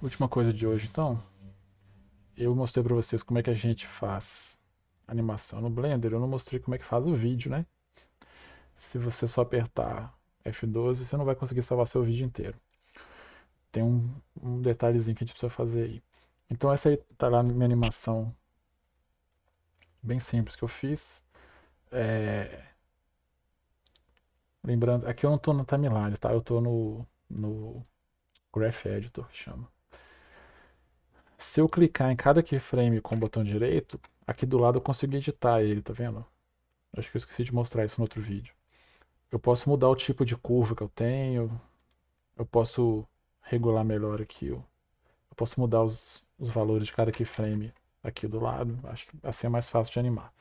Última coisa de hoje, então. Eu mostrei para vocês como é que a gente faz animação no Blender. Eu não mostrei como é que faz o vídeo, né? Se você só apertar F12, você não vai conseguir salvar seu vídeo inteiro. Tem um, um detalhezinho que a gente precisa fazer aí. Então essa aí tá lá na minha animação bem simples que eu fiz. É... Lembrando, aqui eu não estou no timeline, tá? Eu estou no, no Graph Editor, que chama. Se eu clicar em cada keyframe com o botão direito, aqui do lado eu consigo editar ele, tá vendo? Acho que eu esqueci de mostrar isso no outro vídeo. Eu posso mudar o tipo de curva que eu tenho, eu posso regular melhor aqui, eu posso mudar os, os valores de cada keyframe aqui do lado, acho que assim é mais fácil de animar.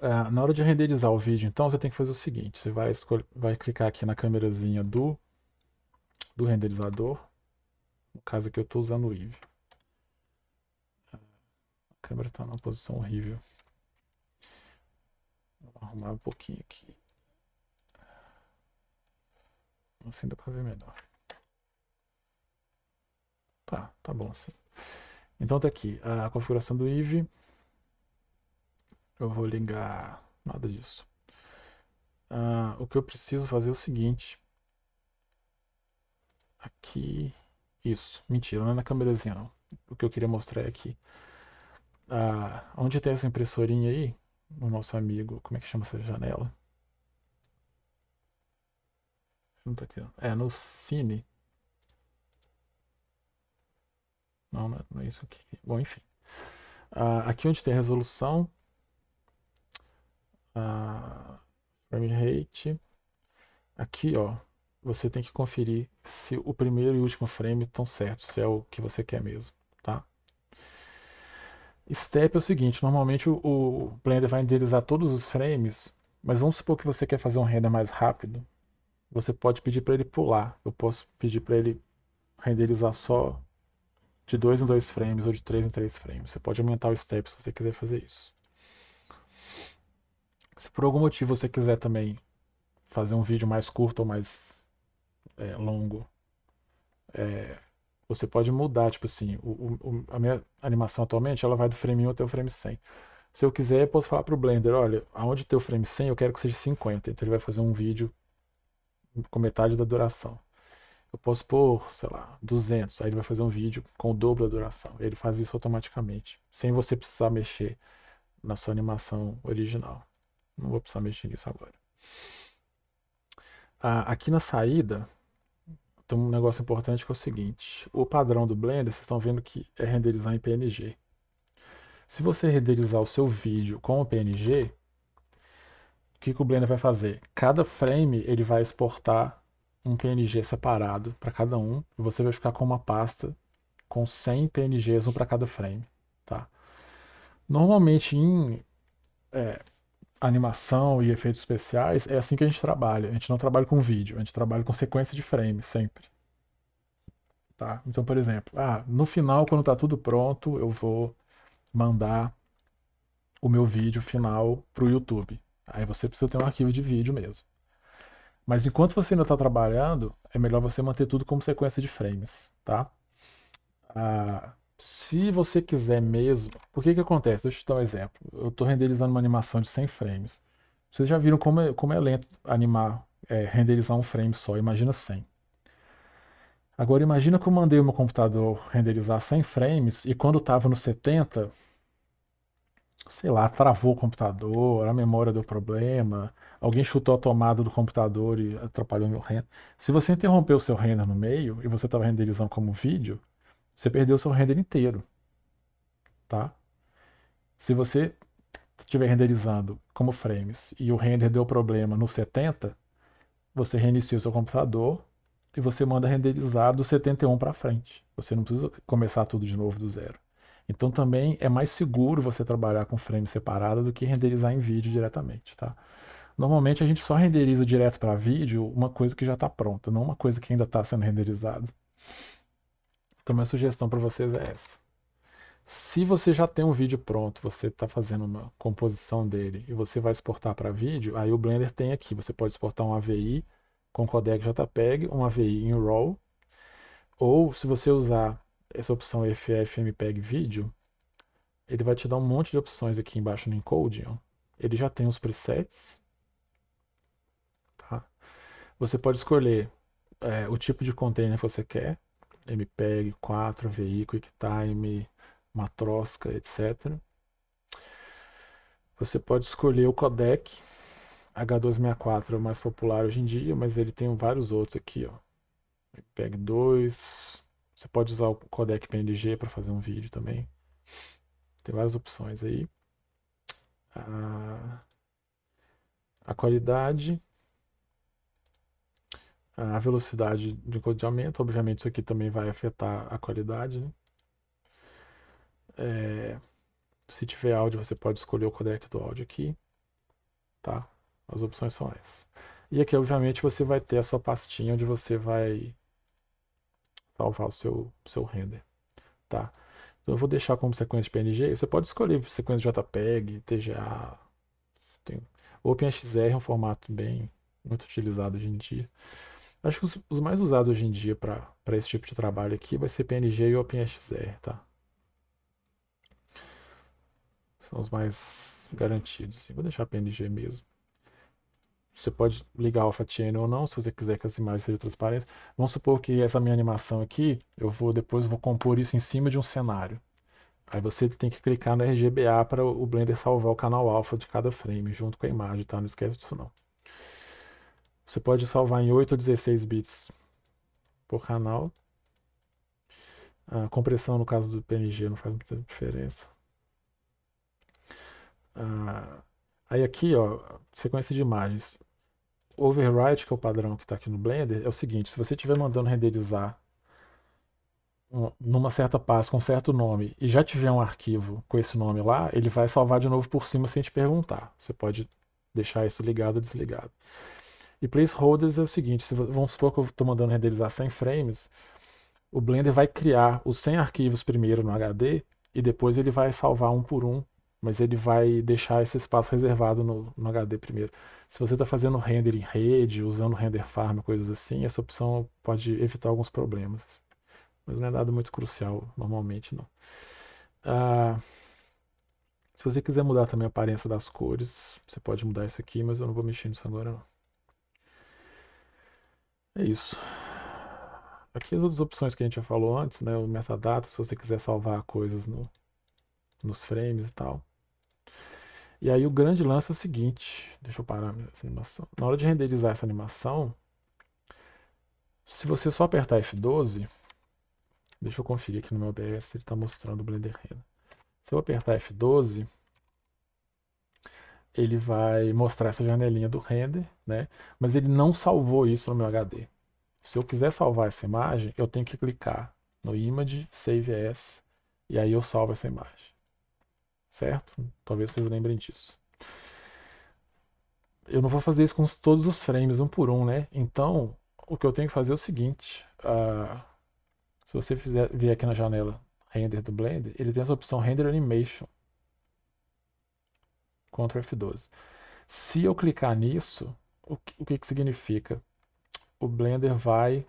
Ah, na hora de renderizar o vídeo, então, você tem que fazer o seguinte, você vai, vai clicar aqui na câmerazinha do, do renderizador, no caso aqui eu estou usando o IV. A câmera está numa posição horrível. Vou arrumar um pouquinho aqui. Assim dá para ver melhor. Tá, tá bom sim. Então tá aqui a configuração do IV. Eu vou ligar nada disso. Ah, o que eu preciso fazer é o seguinte. Aqui isso, mentira, não é na câmerazinha não. O que eu queria mostrar é aqui. Ah, onde tem essa impressorinha aí, o nosso amigo, como é que chama essa janela? Não tá aqui, É, no Cine. Não, é, não é isso aqui. Bom, enfim. Ah, aqui onde tem a resolução, ah, frame rate, aqui, ó, você tem que conferir se o primeiro e último frame estão certos, se é o que você quer mesmo, tá? Step é o seguinte, normalmente o, Blender vai renderizar todos os frames, mas vamos supor que você quer fazer um render mais rápido, você pode pedir para ele pular. Eu posso pedir para ele renderizar só de 2 em 2 frames ou de 3 em 3 frames. Você pode aumentar o step se você quiser fazer isso. Se por algum motivo você quiser também fazer um vídeo mais curto ou mais é, longo. É, você pode mudar, tipo assim, o, o, a minha animação atualmente ela vai do frame 1 até o frame 100. Se eu quiser, eu posso falar para o Blender, olha, aonde tem o frame 100 eu quero que seja 50, então ele vai fazer um vídeo com metade da duração. Eu posso pôr, sei lá, 200, aí ele vai fazer um vídeo com o dobro da duração. Ele faz isso automaticamente, sem você precisar mexer na sua animação original. Não vou precisar mexer nisso agora. Ah, aqui na saída, tem um negócio importante que é o seguinte: o padrão do Blender, vocês estão vendo que é renderizar em PNG. Se você renderizar o seu vídeo com o PNG, o que, que o Blender vai fazer? Cada frame ele vai exportar um PNG separado para cada um. E você vai ficar com uma pasta com 100 PNGs, um para cada frame. Tá? Normalmente em é, animação e efeitos especiais, é assim que a gente trabalha. A gente não trabalha com vídeo, a gente trabalha com sequência de frames sempre. Tá? Então, por exemplo, ah, no final, quando está tudo pronto, eu vou mandar o meu vídeo final para o YouTube. Aí você precisa ter um arquivo de vídeo mesmo. Mas enquanto você ainda está trabalhando, é melhor você manter tudo como sequência de frames, tá? Ah, se você quiser mesmo, por que que acontece? Deixa eu te dar um exemplo. Eu estou renderizando uma animação de 100 frames. Vocês já viram como é, como é lento animar, é, renderizar um frame só, imagina 100. Agora imagina que eu mandei o meu computador renderizar 100 frames e quando estava no 70, sei lá, travou o computador, a memória deu problema, alguém chutou a tomada do computador e atrapalhou meu render. Se você interrompeu o seu render no meio e você estava renderizando como vídeo, você perdeu seu render inteiro, tá? Se você estiver renderizando como frames e o render deu problema no 70, você reinicia o seu computador e você manda renderizar do 71 para frente. Você não precisa começar tudo de novo do zero. Então também é mais seguro você trabalhar com frame separado do que renderizar em vídeo diretamente, tá? Normalmente a gente só renderiza direto para vídeo uma coisa que já está pronta, não uma coisa que ainda está sendo renderizada. Então, minha sugestão para vocês é essa. Se você já tem um vídeo pronto, você está fazendo uma composição dele e você vai exportar para vídeo, aí o Blender tem aqui. Você pode exportar um AVI com codec JPEG, um AVI em RAW, ou se você usar essa opção FFmpeg Video, ele vai te dar um monte de opções aqui embaixo no encoding. Ó. Ele já tem os presets. Tá? Você pode escolher é, o tipo de container que você quer. MPEG 4, VI, QuickTime, Matroska, etc. Você pode escolher o codec. H264 é o mais popular hoje em dia, mas ele tem vários outros aqui, ó. MPEG 2. Você pode usar o codec PNG para fazer um vídeo também. Tem várias opções aí. Ah, a qualidade a velocidade de encodeamento. Obviamente, isso aqui também vai afetar a qualidade. Né? É, se tiver áudio, você pode escolher o codec do áudio aqui. Tá? As opções são essas. E aqui, obviamente, você vai ter a sua pastinha onde você vai salvar o seu, seu render. Tá? Então, eu vou deixar como sequência de PNG. Você pode escolher sequência JPEG, TGA. Tem... OpenXR é um formato bem muito utilizado hoje em dia. Acho que os, os mais usados hoje em dia para esse tipo de trabalho aqui vai ser PNG e OpenXR, tá? São os mais garantidos. Assim. Vou deixar PNG mesmo. Você pode ligar Alpha Channel ou não, se você quiser que as imagens sejam transparentes. Vamos supor que essa minha animação aqui, eu vou depois vou compor isso em cima de um cenário. Aí você tem que clicar no RGBA para o Blender salvar o canal alfa de cada frame junto com a imagem, tá? Não esquece disso não. Você pode salvar em 8 ou 16 bits por canal. A compressão, no caso do PNG, não faz muita diferença. Ah, aí aqui, ó, sequência de imagens. Override, que é o padrão que está aqui no Blender, é o seguinte, se você estiver mandando renderizar numa certa pasta com certo nome e já tiver um arquivo com esse nome lá, ele vai salvar de novo por cima sem te perguntar. Você pode deixar isso ligado ou desligado. E placeholders é o seguinte, se, vamos supor que eu estou mandando renderizar 100 frames, o Blender vai criar os 100 arquivos primeiro no HD e depois ele vai salvar um por um, mas ele vai deixar esse espaço reservado no, no HD primeiro. Se você está fazendo render em rede, usando render farm, coisas assim, essa opção pode evitar alguns problemas. Mas não é nada muito crucial, normalmente não. Ah, se você quiser mudar também a aparência das cores, você pode mudar isso aqui, mas eu não vou mexer nisso agora não. É isso. Aqui as outras opções que a gente já falou antes, né? O metadata, se você quiser salvar coisas no, nos frames e tal. E aí o grande lance é o seguinte, deixa eu parar essa animação. Na hora de renderizar essa animação, se você só apertar F12, deixa eu conferir aqui no meu OBS, ele está mostrando o Blender Render. Se eu apertar F12, ele vai mostrar essa janelinha do render, né? Mas ele não salvou isso no meu HD. Se eu quiser salvar essa imagem, eu tenho que clicar no Image, Save As, e aí eu salvo essa imagem. Certo? Talvez vocês lembrem disso. Eu não vou fazer isso com todos os frames, um por um, né? Então, o que eu tenho que fazer é o seguinte. Uh, se você fizer, vier aqui na janela Render do Blender, ele tem essa opção Render Animation. Ctrl F12. Se eu clicar nisso, o que, o que, que significa? O Blender vai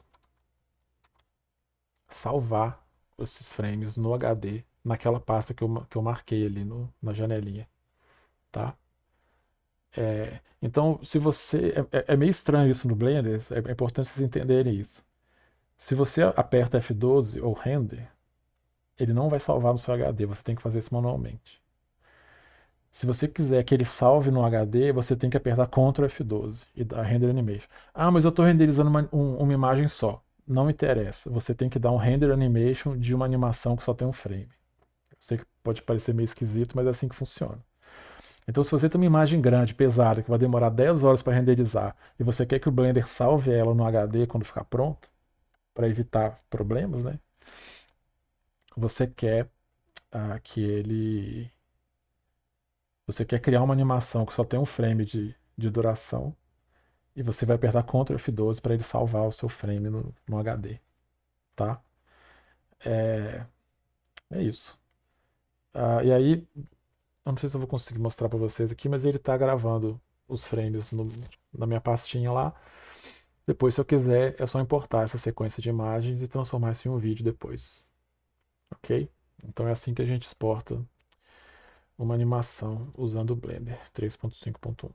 salvar esses frames no HD, naquela pasta que eu, que eu marquei ali no, na janelinha, tá? É, então, se você... É, é, é, meio estranho isso no Blender, é, é importante vocês entenderem isso. Se você aperta F12 ou Render, ele não vai salvar no seu HD, você tem que fazer isso manualmente. Se você quiser que ele salve no HD, você tem que apertar Ctrl F12 e dar Render Animation. Ah, mas eu estou renderizando uma, um, uma imagem só. Não interessa. Você tem que dar um Render Animation de uma animação que só tem um frame. Eu sei que pode parecer meio esquisito, mas é assim que funciona. Então, se você tem uma imagem grande, pesada, que vai demorar 10 horas para renderizar, e você quer que o Blender salve ela no HD quando ficar pronto, para evitar problemas, né? Você quer ah, que ele você quer criar uma animação que só tem um frame de, de duração e você vai apertar Ctrl F12 para ele salvar o seu frame no, no HD, tá? É, é isso. Ah, e aí, eu não sei se eu vou conseguir mostrar para vocês aqui, mas ele está gravando os frames no, na minha pastinha lá. Depois, se eu quiser, é só importar essa sequência de imagens e transformar isso em um vídeo depois. Ok? Então é assim que a gente exporta uma animação usando o Blender 3.5.1.